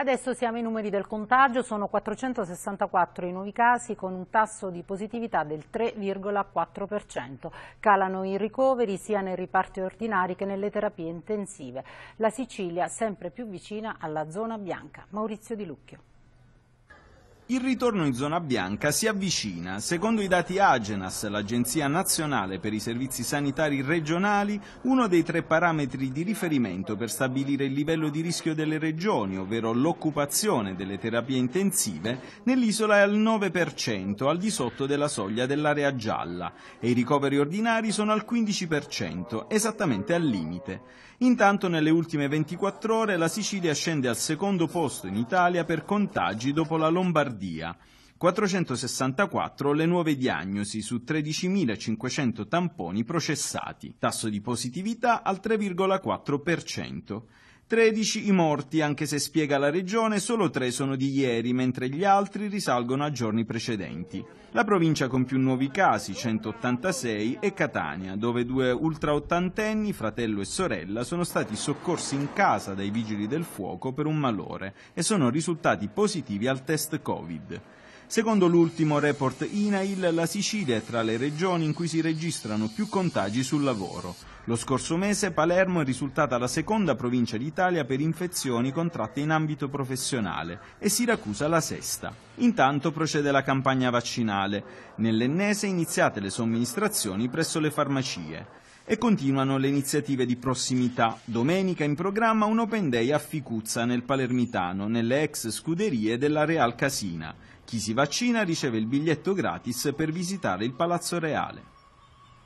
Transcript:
Adesso siamo ai numeri del contagio, sono 464 i nuovi casi con un tasso di positività del 3,4%. Calano i ricoveri sia nei riparti ordinari che nelle terapie intensive. La Sicilia sempre più vicina alla zona bianca. Maurizio Di Lucchio. Il ritorno in zona bianca si avvicina. Secondo i dati Agenas, l'Agenzia Nazionale per i Servizi Sanitari Regionali, uno dei tre parametri di riferimento per stabilire il livello di rischio delle regioni, ovvero l'occupazione delle terapie intensive, nell'isola è al 9%, al di sotto della soglia dell'area gialla, e i ricoveri ordinari sono al 15%, esattamente al limite. Intanto nelle ultime 24 ore la Sicilia scende al secondo posto in Italia per contagi dopo la Lombardia Lombardia. 464 le nuove diagnosi su 13.500 tamponi processati, tasso di positività al 3,4%. 13 i morti, anche se spiega la regione solo 3 sono di ieri, mentre gli altri risalgono a giorni precedenti. La provincia con più nuovi casi, 186, è Catania, dove due ultraottantenni, fratello e sorella, sono stati soccorsi in casa dai vigili del fuoco per un malore e sono risultati positivi al test Covid. Secondo l'ultimo report INAIL, la Sicilia è tra le regioni in cui si registrano più contagi sul lavoro. Lo scorso mese Palermo è risultata la seconda provincia d'Italia per infezioni contratte in ambito professionale e Siracusa la sesta. Intanto procede la campagna vaccinale. Nell'ennese iniziate le somministrazioni presso le farmacie. E continuano le iniziative di prossimità. Domenica in programma un Open Day a Ficuzza nel Palermitano, nelle ex scuderie della Real Casina. Chi si vaccina riceve il biglietto gratis per visitare il Palazzo Reale.